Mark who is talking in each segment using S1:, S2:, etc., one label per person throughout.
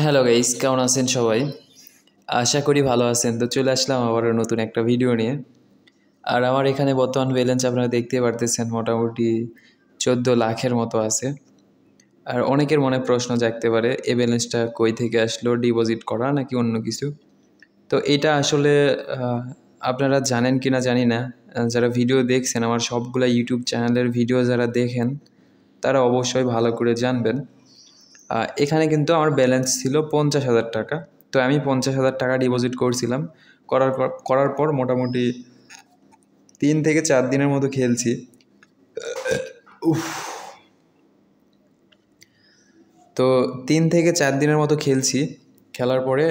S1: hello guys কেমন আছেন সবাই আশা করি ভালো আছেন তো চলে আসলাম আবার নতুন একটা ভিডিও নিয়ে আর আমার এখানে বর্তমান ব্যালেন্স আপনারা দেখতে পারতেছেন মোটামুটি চোদ্দ লাখের মতো আছে আর অনেকের মনে প্রশ্ন জাগতে পারে এ ব্যালেন্সটা কই থেকে আসলো ডিপোজিট করা নাকি অন্য কিছু তো এটা আসলে আপনারা জানেন কি না জানি না যারা ভিডিও দেখছেন আমার সবগুলো ইউটিউব চ্যানেলের ভিডিও যারা দেখেন তারা অবশ্যই ভালো করে জানবেন এখানে কিন্তু আমার ব্যালেন্স ছিল পঞ্চাশ হাজার টাকা তো আমি পঞ্চাশ হাজার টাকা ডিপোজিট করছিলাম করার করার পর মোটামুটি তিন থেকে চার দিনের মতো খেলছি উফ তো তিন থেকে চার দিনের মতো খেলছি খেলার পরে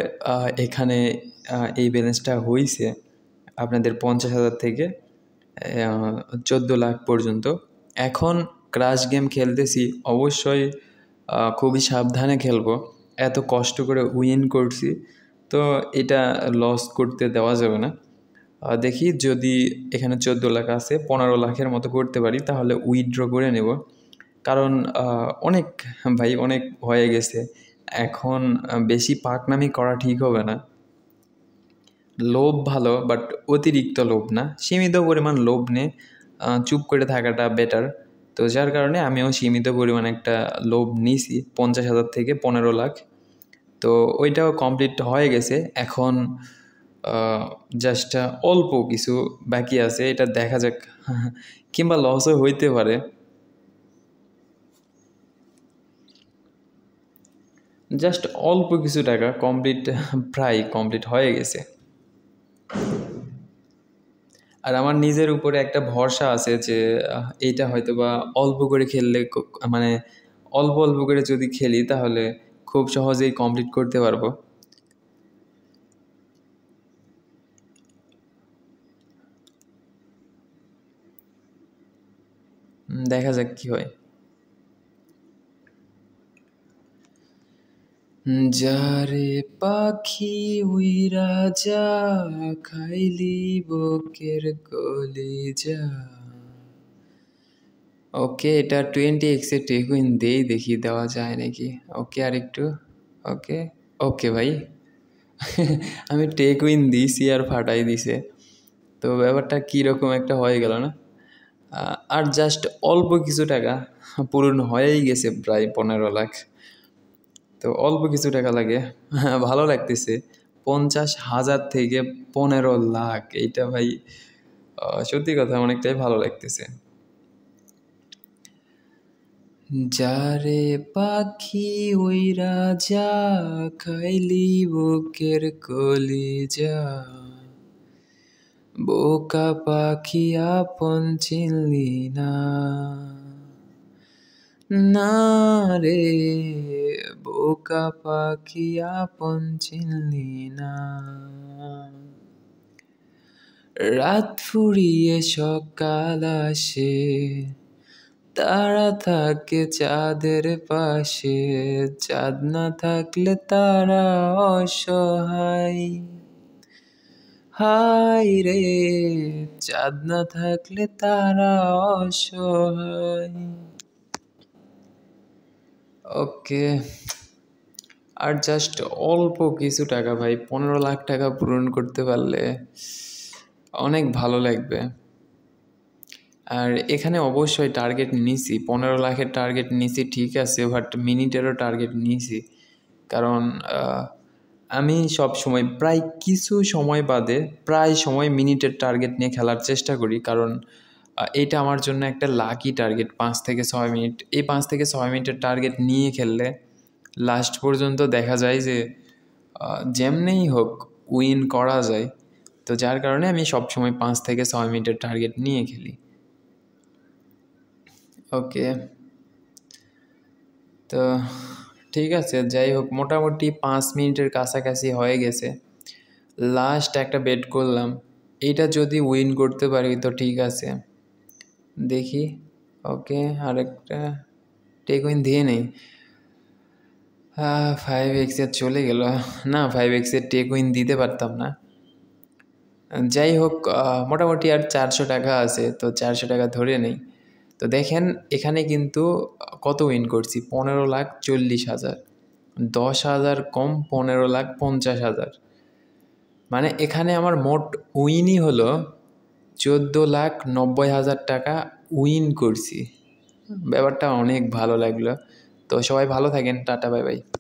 S1: এখানে এই ব্যালেন্সটা হয়েছে আপনাদের পঞ্চাশ হাজার থেকে চোদ্দো লাখ পর্যন্ত এখন ক্রাশ গেম খেলতেছি অবশ্যই খুবই সাবধানে খেলবো এত কষ্ট করে উইন করছি তো এটা লস করতে দেওয়া যাবে না দেখি যদি এখানে চোদ্দো লাখ আছে পনেরো লাখের মতো করতে পারি তাহলে উইথড্র করে নেব কারণ অনেক ভাই অনেক হয়ে গেছে এখন বেশি পাকনামি করা ঠিক হবে না লোভ ভালো বাট অতিরিক্ত লোভ না সীমিত পরিমাণ লোভ নে চুপ করে থাকাটা বেটার তো যার কারণে আমিও সীমিত পরিমাণে একটা লোভ নিয়েছি পঞ্চাশ হাজার থেকে পনেরো লাখ তো ওইটাও কমপ্লিট হয়ে গেছে এখন জাস্ট অল্প কিছু বাকি আছে এটা দেখা যাক কিংবা লসও হইতে পারে জাস্ট অল্প কিছু টাকা কমপ্লিট প্রায় কমপ্লিট হয়ে গেছে আর আমার নিজের উপরে একটা ভরসা আছে যে এইটা হয়তো বা অল্প করে খেললে মানে অল্প অল্প করে যদি খেলি তাহলে খুব সহজেই কমপ্লিট করতে পারবো
S2: দেখা যাক কি হয় যারে পাখি উইরা যা খাইলি বকের কলি যা
S1: ওকে এটা টোয়েন্টি এক্সে টেকুইন দিয়েই দেখি দেওয়া যায় নাকি ওকে আর একটু ওকে ওকে ভাই আমি টেকুইন দিয়েছি আর ফাটাই দিছে তো ব্যাপারটা কীরকম একটা হয়ে গেল না আর জাস্ট অল্প কিছু টাকা পূরণ হয়েই গেছে প্রায় পনেরো লাখ তো অল্প কিছু টাকা লাগে ভালো লাগতেছে পঞ্চাশ হাজার থেকে পনেরো লাখ এইটা ভাই সত্যি কথা অনেকটাই ভালো লাগতেছে
S2: যারে পাখি ওই রাজা খাইলি বুকের কলি যা বোকা পাখি আপন চিনলি না না রে বোকা পাখি আপন চিনলি না রাত ফুরিয়ে সকাল আসে তারা থাকে চাঁদের পাশে চাঁদ না থাকলে তারা অসহায় হাই রে চাঁদ না থাকলে তারা অসহায় ওকে
S1: আর জাস্ট অল্প কিছু টাকা ভাই পনেরো লাখ টাকা পূরণ করতে পারলে অনেক ভালো লাগবে আর এখানে অবশ্যই টার্গেট নিছি পনেরো লাখের টার্গেট নিছি ঠিক আছে বাট মিনিটেরও টার্গেট নিছি কারণ আমি সব সময় প্রায় কিছু সময় বাদে প্রায় সময় মিনিটের টার্গেট নিয়ে খেলার চেষ্টা করি কারণ এটা আমার জন্য একটা লাকি টার্গেট পাঁচ থেকে ছয় মিনিট এই পাঁচ থেকে ছয় মিনিটের টার্গেট নিয়ে খেললে লাস্ট পর্যন্ত দেখা যায় যে যেমনেই হোক উইন করা যায় তো যার কারণে আমি সবসময় পাঁচ থেকে ছয় মিনিটের টার্গেট নিয়ে খেলি ওকে তো ঠিক আছে যাই হোক মোটামুটি পাঁচ মিনিটের কাছাকাছি হয়ে গেছে লাস্ট একটা বেট করলাম এটা যদি উইন করতে পারি তো ঠিক আছে দেখি ওকে আরেকটা টেক উইন দিয়ে নেই ফাইভ এক্সের চলে গেল না ফাইভ এক্সের টেক উইন দিতে পারতাম না যাই হোক মোটামুটি আর চারশো টাকা আছে তো চারশো টাকা ধরে নেই তো দেখেন এখানে কিন্তু কত উইন করছি পনেরো লাখ চল্লিশ হাজার দশ হাজার কম পনেরো লাখ পঞ্চাশ হাজার মানে এখানে আমার মোট উইনই হলো চোদ্দো লাখ নব্বই হাজার টাকা উইন করছি ব্যাপারটা অনেক ভালো লাগলো তো সবাই ভালো থাকেন টাটা বাই বাই